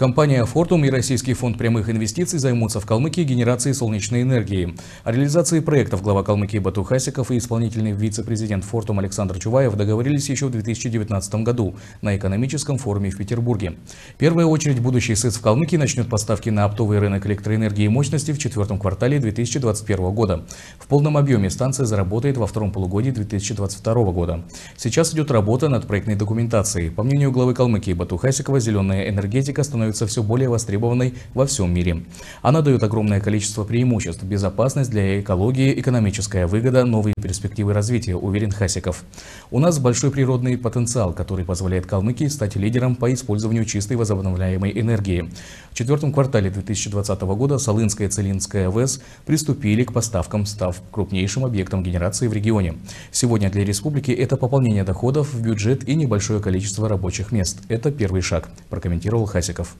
Компания «Фортум» и Российский фонд прямых инвестиций займутся в Калмыкии генерацией солнечной энергии. О реализации проектов глава Калмыкии Бату Хасиков и исполнительный вице-президент «Фортум» Александр Чуваев договорились еще в 2019 году на экономическом форуме в Петербурге. В первую очередь будущий СЭС в Калмыкии начнет поставки на оптовый рынок электроэнергии и мощности в четвертом квартале 2021 года. В полном объеме станция заработает во втором полугодии 2022 года. Сейчас идет работа над проектной документацией. По мнению главы Калмыкии Бату Хасикова, зеленая энергетика становится становится все более востребованной во всем мире. Она дает огромное количество преимуществ, безопасность для экологии, экономическая выгода, новые перспективы развития, уверен Хасиков. У нас большой природный потенциал, который позволяет Калмыкии стать лидером по использованию чистой возобновляемой энергии. В четвертом квартале 2020 года Солынская и Целинская ВЭС приступили к поставкам, став крупнейшим объектом генерации в регионе. Сегодня для республики это пополнение доходов в бюджет и небольшое количество рабочих мест. Это первый шаг, прокомментировал Хасиков.